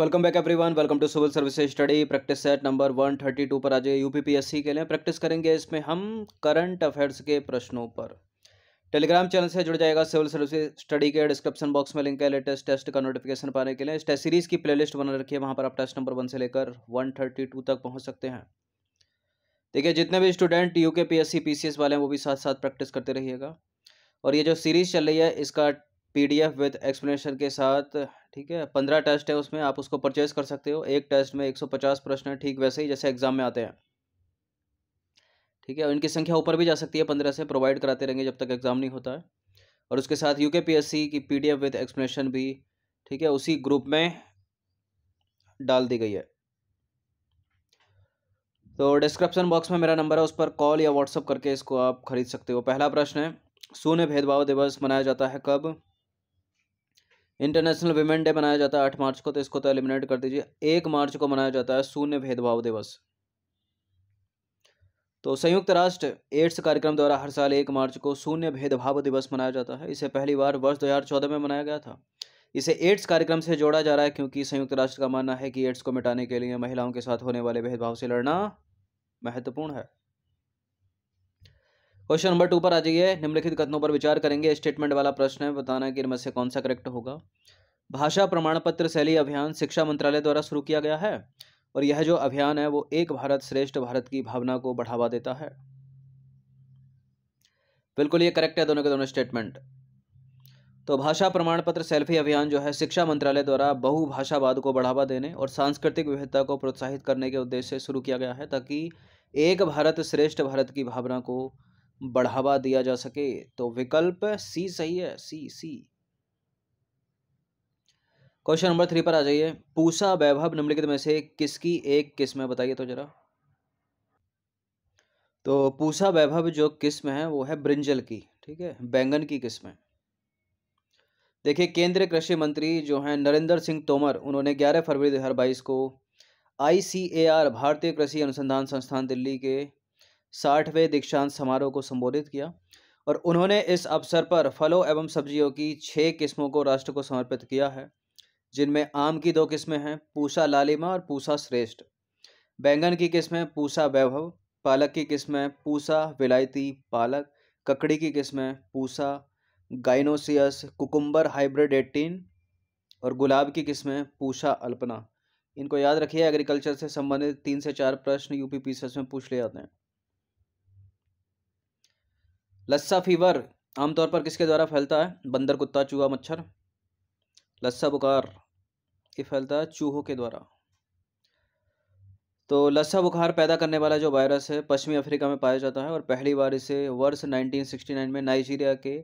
welcome back everyone welcome to civil service study practice set number one thirty two पर आज UPPSC के लिए practice करेंगे इसमें हम करंट अफेयर्स के प्रश्नों पर टेलीग्राम चैनल से जुड़ जाएगा सिविल सर्विस स्टडी के डिस्क्रिप्शन बॉक्स में लिंक है लेटेस्ट टेस्ट का नोटिफिकेशन पाने के लिए इस टेस्ट सीरीज़ की लिस्ट बना रखिए वहाँ पर आप टेस्ट नंबर वन से लेकर वन तक पहुँच सकते हैं देखिए जितने भी स्टूडेंट यू के वाले हैं वो भी साथ साथ प्रैक्टिस करते रहिएगा और ये जो सीरीज़ चल रही है इसका पीडीएफ विद एक्सप्लेनेशन के साथ ठीक है पंद्रह टेस्ट है उसमें आप उसको परचेज कर सकते हो एक टेस्ट में एक सौ पचास प्रश्न है ठीक वैसे ही जैसे एग्जाम में आते हैं ठीक है इनकी संख्या ऊपर भी जा सकती है पंद्रह से प्रोवाइड कराते रहेंगे जब तक एग्जाम नहीं होता है और उसके साथ यू की पी डी विद एक्सप्लेनेशन भी ठीक है उसी ग्रुप में डाल दी गई है तो डिस्क्रिप्शन बॉक्स में मेरा नंबर है उस पर कॉल या व्हाट्सअप करके इसको आप खरीद सकते हो पहला प्रश्न है शून्य भेदभाव दिवस मनाया जाता है कब इंटरनेशनल वीमेन डे मनाया जाता है आठ मार्च को तो इसको तो एलिमिनेट कर दीजिए एक मार्च को मनाया जाता है शून्य भेदभाव दिवस तो संयुक्त राष्ट्र एड्स कार्यक्रम द्वारा हर साल एक मार्च को शून्य भेदभाव दिवस मनाया जाता है इसे पहली बार वर्ष चौदह में मनाया गया था इसे एड्स कार्यक्रम से जोड़ा जा रहा है क्योंकि संयुक्त राष्ट्र का मानना है कि एड्स को मिटाने के लिए महिलाओं के साथ होने वाले भेदभाव से लड़ना महत्वपूर्ण है क्वेश्चन नंबर टू पर आ जाइए निम्नलिखित कथनों पर विचार करेंगे स्टेटमेंट वाला प्रश्न है बताना कि इनमें से कौन सा करेक्ट होगा भाषा प्रमाण पत्र शैली अभियान शिक्षा मंत्रालय द्वारा शुरू किया गया है और यह जो अभियान है वो एक भारत श्रेष्ठ भारत की भावना को बढ़ावा देता है बिल्कुल ये करेक्ट है दोनों के दोनों स्टेटमेंट तो भाषा प्रमाण पत्र सेल्फी अभियान जो है शिक्षा मंत्रालय द्वारा बहुभाषावाद को बढ़ावा देने और सांस्कृतिक विविधता को प्रोत्साहित करने के उद्देश्य से शुरू किया गया है ताकि एक भारत श्रेष्ठ भारत की भावना को बढ़ावा दिया जा सके तो विकल्प सी सही है C C question number three पर आ जाइए पूसा वैभव निम्नलिखित में से किसकी एक किस्म है बताइए तो जरा तो पूसा वैभव जो किस्म है वो है ब्रिंजल की ठीक है बैंगन की किस्म है देखिए केंद्रीय कृषि मंत्री जो हैं नरेंद्र सिंह तोमर उन्होंने 11 फरवरी दो को आई भारतीय कृषि अनुसंधान संस्थान दिल्ली के साठवें दीक्षांत समारोह को संबोधित किया और उन्होंने इस अवसर पर फलों एवं सब्जियों की छः किस्मों को राष्ट्र को समर्पित किया है जिनमें आम की दो किस्में हैं पूसा लालिमा और पूसा श्रेष्ठ बैंगन की किस्में पूसा वैभव पालक की किस्में पूसा विलायती पालक ककड़ी की किस्में Pusa gynoecious cucumber hybrid eighteen और गुलाब की किस्में पूसा अल्पना इनको याद रखिए एग्रीकल्चर से संबंधित तीन से चार प्रश्न यूपी पी में पूछ ले जाते हैं लस्सा फीवर आमतौर पर किसके द्वारा फैलता है बंदर कुत्ता चूहा मच्छर लस्सा बुखार ये फैलता है चूहों के द्वारा तो लस्सा बुखार पैदा करने वाला जो वायरस है पश्चिमी अफ्रीका में पाया जाता है और पहली बार इसे वर्ष 1969 में नाइजीरिया के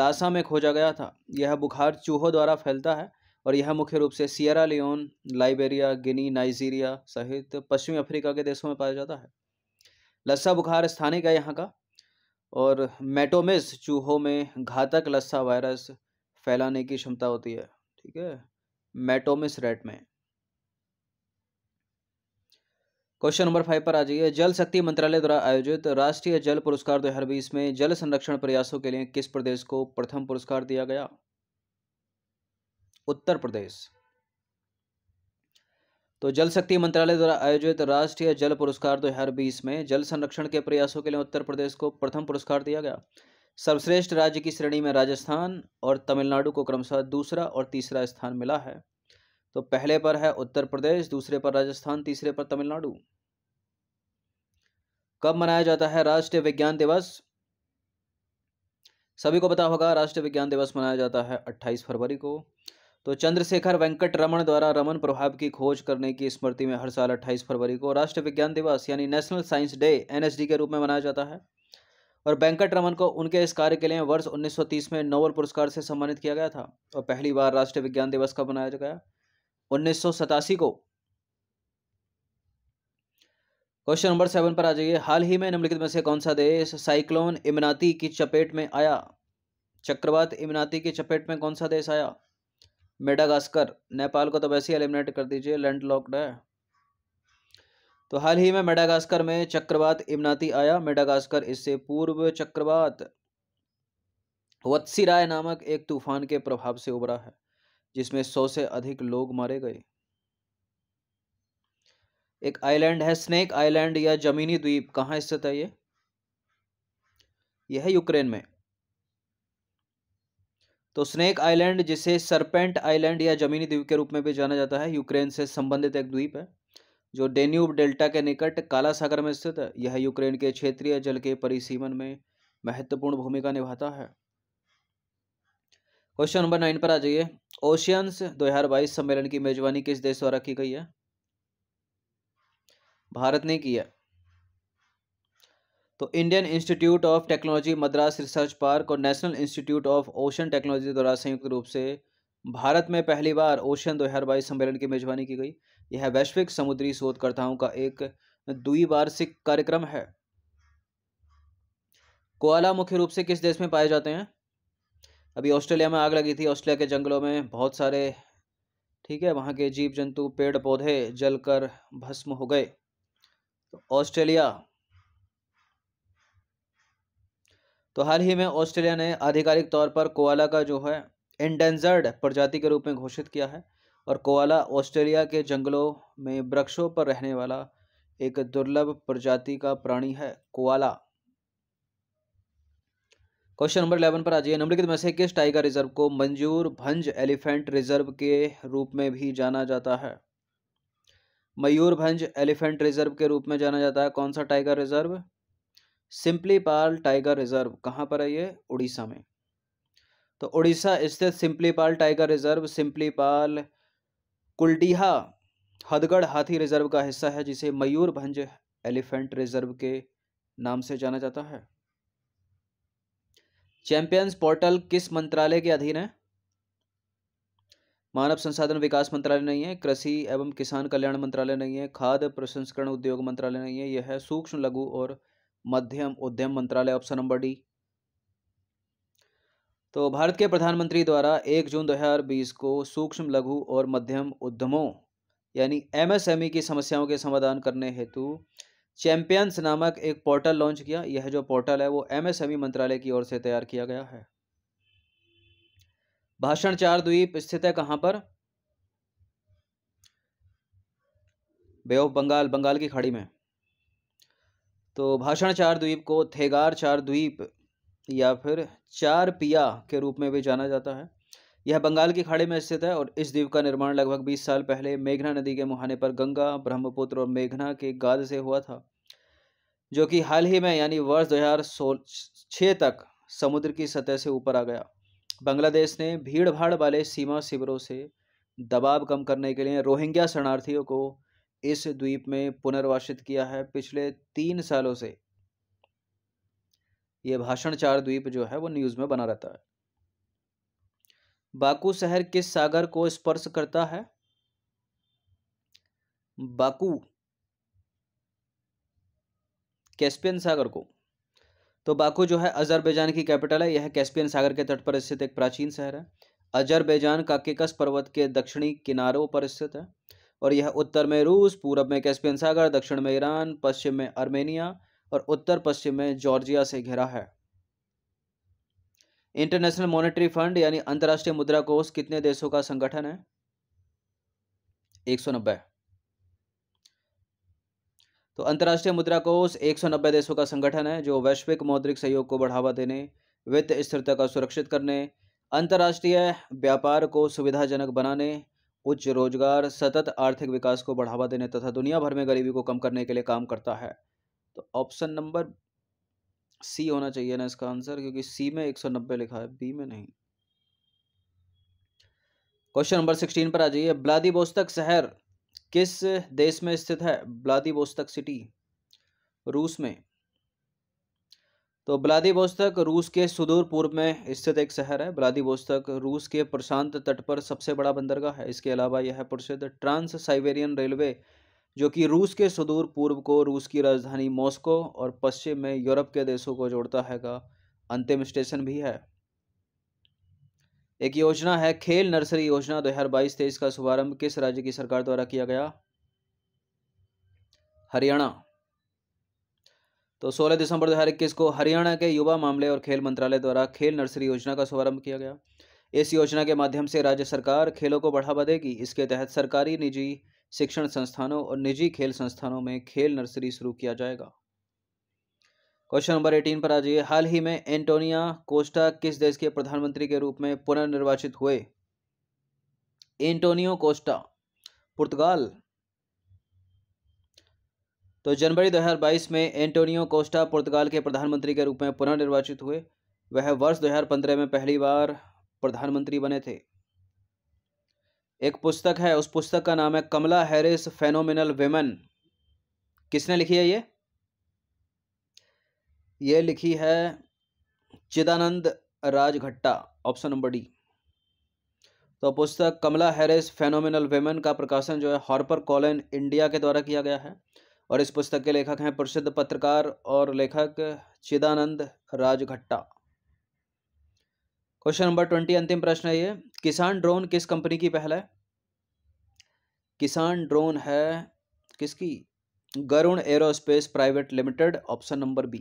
लासा में खोजा गया था यह बुखार चूहों द्वारा फैलता है और यह मुख्य रूप से Sierra Leone Liberia Guinea Nigeria सहित पश्चिमी अफ्रीका के देशों में पाया जाता है लस्सा बुखार स्थानिक है यहाँ का और मेटोमिस चूहों में घातक लस्सा वायरस फैलाने की क्षमता होती है ठीक है मेटोमिस रेट में क्वेश्चन नंबर फाइव पर आ जाइए जल शक्ति मंत्रालय द्वारा आयोजित राष्ट्रीय जल पुरस्कार दो हजार बीस में जल संरक्षण प्रयासों के लिए किस प्रदेश को प्रथम पुरस्कार दिया गया उत्तर प्रदेश तो जल शक्ति मंत्रालय द्वारा आयोजित राष्ट्रीय जल पुरस्कार दो हजार बीस में जल संरक्षण के प्रयासों के लिए उत्तर प्रदेश को प्रथम पुरस्कार दिया गया सर्वश्रेष्ठ राज्य की श्रेणी में राजस्थान और तमिलनाडु को क्रमशः दूसरा और तीसरा स्थान मिला है तो पहले पर है उत्तर प्रदेश दूसरे पर राजस्थान तीसरे पर तमिलनाडु कब मनाया जाता है राष्ट्रीय विज्ञान दिवस सभी को पता होगा राष्ट्रीय विज्ञान दिवस मनाया जाता है 28 फरवरी को तो चंद्रशेखर वेंकट रमन द्वारा रमन प्रभाव की खोज करने की स्मृति में हर साल 28 फरवरी को राष्ट्रीय विज्ञान दिवस यानी नेशनल साइंस डे एनएसडी के रूप में मनाया जाता है और वेंकट रमन को उनके इस कार्य के लिए वर्ष 1930 में नोबल पुरस्कार से सम्मानित किया गया था और पहली बार राष्ट्रीय विज्ञान दिवस कब मनाया गया उन्नीस को क्वेश्चन नंबर सेवन पर आ जाइए हाल ही में निम्नलिखित में से कौन सा देश साइक्लोन इमनाती की चपेट में आया चक्रवात इमनाती की चपेट में कौन सा देश आया मेडागास्कर नेपाल को तो वैसे ही एलिमिनेट कर दीजिए लैंड लॉकड है तो हाल ही में मेडागास्कर में चक्रवात इमनाती आया मेडागास्कर इससे पूर्व चक्रवात वत्सीराय नामक एक तूफान के प्रभाव से उभरा है जिसमें सौ से अधिक लोग मारे गए एक आइलैंड है स्नेक आइलैंड या जमीनी द्वीप कहाँ स्थित है ये यह है यूक्रेन में तो स्नेक आइलैंड जिसे सरपेंट आइलैंड या जमीनी द्वीप के रूप में भी जाना जाता है यूक्रेन से संबंधित एक द्वीप है जो डेन्यूब डेल्टा के निकट काला सागर में स्थित है यह यूक्रेन के क्षेत्रीय जल के परिसीमन में महत्वपूर्ण भूमिका निभाता है क्वेश्चन नंबर नाइन पर आ जाइए ओशियंस 2022 सम्मेलन की मेजबानी किस देश द्वारा की गई है भारत ने किया तो Indian Institute of Technology Madras Research Park और National Institute of Ocean Technology द्वारा संयुक्त रूप से भारत में पहली बार ओशन दो हज़ार बाईस सम्मेलन की मेजबानी की गई यह वैश्विक समुद्री शोधकर्ताओं का एक द्विवार्षिक कार्यक्रम है कोआला मुख्य रूप से किस देश में पाए जाते हैं अभी ऑस्ट्रेलिया में आग लगी थी ऑस्ट्रेलिया के जंगलों में बहुत सारे ठीक है वहाँ के जीव जंतु पेड़ पौधे जलकर भस्म हो गए तो ऑस्ट्रेलिया तो हाल ही में ऑस्ट्रेलिया ने आधिकारिक तौर पर कोआला का जो है इंडेंजर्ड प्रजाति के रूप में घोषित किया है और कोआला ऑस्ट्रेलिया के जंगलों में वृक्षों पर रहने वाला एक दुर्लभ प्रजाति का प्राणी है कोआला क्वेश्चन नंबर इलेवन पर आ जाइए निम्नलिखित में से किस टाइगर रिजर्व को मंजूर भंज एलिफेंट रिजर्व के रूप में भी जाना जाता है मयूरभंज एलिफेंट रिजर्व के रूप में जाना जाता है कौन सा tiger reserve Similipal tiger reserve कहाँ पर है ये उड़ीसा में तो उड़ीसा स्थित Similipal tiger reserve Similipal Kuldiha Hadgarh हाथी रिजर्व का हिस्सा है जिसे भंज एलिफेंट रिजर्व के नाम से जाना जाता है चैंपियंस पोर्टल किस मंत्रालय के अधीन है मानव संसाधन विकास मंत्रालय नहीं है कृषि एवं किसान कल्याण मंत्रालय नहीं है खाद्य प्रसंस्करण उद्योग मंत्रालय नहीं है यह है सूक्ष्म लघु और मध्यम उद्यम मंत्रालय ऑप्शन नंबर डी तो भारत के प्रधानमंत्री द्वारा 1 जून 2020 को सूक्ष्म लघु और मध्यम उद्यमों यानी एमएसएमई की समस्याओं के समाधान करने हेतु चैंपियंस नामक एक पोर्टल लॉन्च किया यह जो पोर्टल है वो एमएसएमई मंत्रालय की ओर से तैयार किया गया है भाषण चार द्वीप स्थित है कहां पर बे ऑफ बंगाल बंगाल की खाड़ी में तो भाषण चार द्वीप को थेगार चार द्वीप या फिर चार पिया के रूप में भी जाना जाता है यह बंगाल की खाड़ी में स्थित है और इस द्वीप का निर्माण लगभग 20 साल पहले मेघना नदी के मुहाने पर गंगा ब्रह्मपुत्र और मेघना के गाद से हुआ था जो कि हाल ही में यानी वर्ष 2006 तक समुद्र की सतह से ऊपर आ गया बांग्लादेश ने भीड़ भाड़ वाले सीमा शिविरों से दबाव कम करने के लिए रोहिंग्या शरणार्थियों को इस द्वीप में पुनर्वासित किया है पिछले तीन सालों से यह भाषण चार द्वीप जो है वो न्यूज़ में बना रहता है बाकू शहर किस सागर को स्पर्श करता है बाकू कैस्पियन सागर को तो बाकू जो है अजरबैजान की कैपिटल है यह कैस्पियन सागर के तट पर स्थित एक प्राचीन शहर है अजरबैजान काकेकस पर्वत के दक्षिणी किनारों पर स्थित है और यह उत्तर में रूस पूरब में कैस्पियन सागर दक्षिण में ईरान पश्चिम में आर्मेनिया और उत्तर पश्चिम में जॉर्जिया से घिरा है इंटरनेशनल मॉनेटरी फंड यानी अंतर्राष्ट्रीय मुद्रा कोष कितने देशों का संगठन है एक सौ नब्बे तो अंतर्राष्ट्रीय मुद्रा कोष एक सौ नब्बे देशों का संगठन है जो वैश्विक मौद्रिक सहयोग को बढ़ावा देने वित्त स्थिरता का सुरक्षित करने अंतर्राष्ट्रीय व्यापार को सुविधाजनक बनाने उच्च रोजगार सतत आर्थिक विकास को बढ़ावा देने तथा दुनिया भर में गरीबी को कम करने के लिए काम करता है तो ऑप्शन नंबर सी होना चाहिए ना इसका आंसर क्योंकि सी में एक सौ नब्बे लिखा है बी में नहीं क्वेश्चन नंबर सिक्सटीन पर आ जाइए ब्लादिबोस्तक शहर किस देश में स्थित है ब्लादिबोस्तक सिटी रूस में तो ब्लादिवोस्तक रूस के सुदूर पूर्व में स्थित एक शहर है ब्लादिवोस्तक रूस के प्रशांत तट पर सबसे बड़ा बंदरगाह है इसके अलावा यह प्रसिद्ध ट्रांस साइबेरियन रेलवे जो कि रूस के सुदूर पूर्व को रूस की राजधानी मॉस्को और पश्चिम में यूरोप के देशों को जोड़ता है का अंतिम स्टेशन भी है एक योजना है खेल नर्सरी योजना दो हजार बाईस तेईस का शुभारंभ किस राज्य की सरकार द्वारा किया गया हरियाणा तो 16 दिसंबर दो को हरियाणा के युवा मामले और खेल मंत्रालय द्वारा खेल नर्सरी योजना का शुभारंभ किया गया इस योजना के माध्यम से राज्य सरकार खेलों को बढ़ावा देगी इसके तहत सरकारी निजी शिक्षण संस्थानों और निजी खेल संस्थानों में खेल नर्सरी शुरू किया जाएगा क्वेश्चन नंबर एटीन पर आ जाइए हाल ही में एंटोनिया कोस्टा किस देश के प्रधानमंत्री के रूप में पुनर्निर्वाचित हुए एंटोनियो कोस्टा पुर्तगाल तो जनवरी 2022 में एंटोनियो कोस्टा पुर्तगाल के प्रधानमंत्री के रूप में पुनर्निर्वाचित हुए वह वर्ष 2015 में पहली बार प्रधानमंत्री बने थे एक पुस्तक है उस पुस्तक का नाम है कमला हैरिस फेनोमिनल वेमन किसने लिखी है ये ये लिखी है Chidanand Rajghatta option number D तो पुस्तक कमला हैरिस फेनोमिनल वेमन का प्रकाशन जो है हॉर्पर कॉलन इंडिया के द्वारा किया गया है और इस पुस्तक के लेखक हैं प्रसिद्ध पत्रकार और लेखक Chidanand Rajghatta question number twenty अंतिम प्रश्न है ये किसान ड्रोन किस कंपनी की पहल है किसान ड्रोन है किसकी Garuda Aerospace Private Limited option number B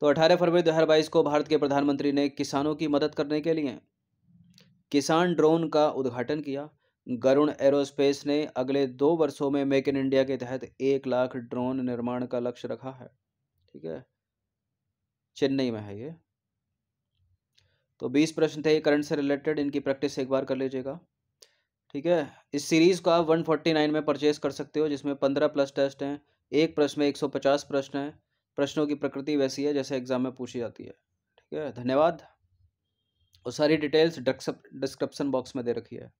तो 18 फरवरी 2022 को भारत के प्रधानमंत्री ने किसानों की मदद करने के लिए किसान ड्रोन का उद्घाटन किया गरुण एरोस्पेस ने अगले दो वर्षों में मेक इन इंडिया के तहत एक लाख ड्रोन निर्माण का लक्ष्य रखा है ठीक है चेन्नई में है ये तो बीस प्रश्न थे करंट से रिलेटेड इनकी प्रैक्टिस एक बार कर लीजिएगा ठीक है इस सीरीज़ को आप वन फोर्टी नाइन में परचेज कर सकते हो जिसमें पंद्रह प्लस टेस्ट हैं एक प्रश्न में एक सौ पचास प्रश्न हैं प्रश्नों की प्रकृति वैसी है जैसे एग्जाम में पूछी जाती है ठीक है धन्यवाद और सारी डिटेल्स डिस्क्रिप्शन बॉक्स में दे रखी है